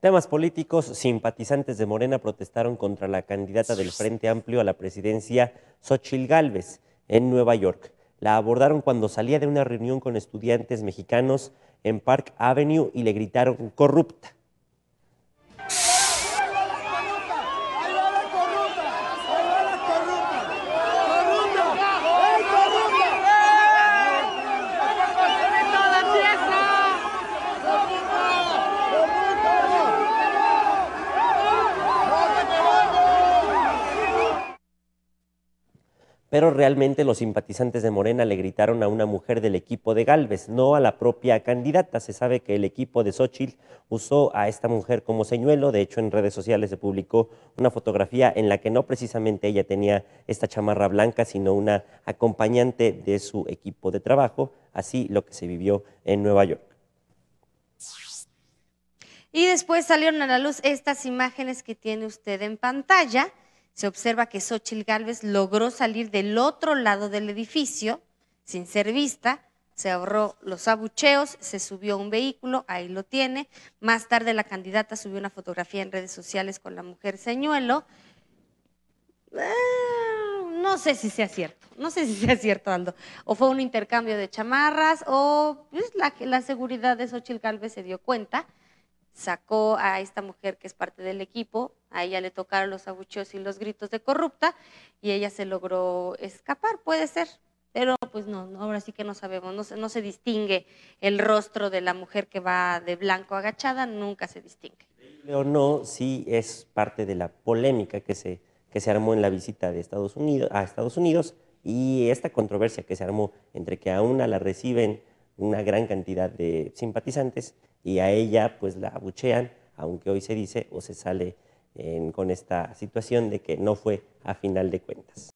Temas políticos, simpatizantes de Morena protestaron contra la candidata del Frente Amplio a la presidencia, Xochil Gálvez, en Nueva York. La abordaron cuando salía de una reunión con estudiantes mexicanos en Park Avenue y le gritaron corrupta. pero realmente los simpatizantes de Morena le gritaron a una mujer del equipo de Galvez, no a la propia candidata. Se sabe que el equipo de Xochitl usó a esta mujer como señuelo, de hecho en redes sociales se publicó una fotografía en la que no precisamente ella tenía esta chamarra blanca, sino una acompañante de su equipo de trabajo, así lo que se vivió en Nueva York. Y después salieron a la luz estas imágenes que tiene usted en pantalla se observa que Xochitl Galvez logró salir del otro lado del edificio sin ser vista, se ahorró los abucheos, se subió a un vehículo, ahí lo tiene. Más tarde la candidata subió una fotografía en redes sociales con la mujer señuelo. Eh, no sé si sea cierto, no sé si sea cierto, Aldo. O fue un intercambio de chamarras, o pues, la, la seguridad de Xochitl Galvez se dio cuenta sacó a esta mujer que es parte del equipo, a ella le tocaron los abucheos y los gritos de corrupta y ella se logró escapar, puede ser, pero pues no, ahora sí que no sabemos, no se, no se distingue el rostro de la mujer que va de blanco agachada, nunca se distingue. O no, sí es parte de la polémica que se, que se armó en la visita de Estados Unidos, a Estados Unidos y esta controversia que se armó entre que a una la reciben una gran cantidad de simpatizantes y a ella pues la abuchean, aunque hoy se dice o se sale con esta situación de que no fue a final de cuentas.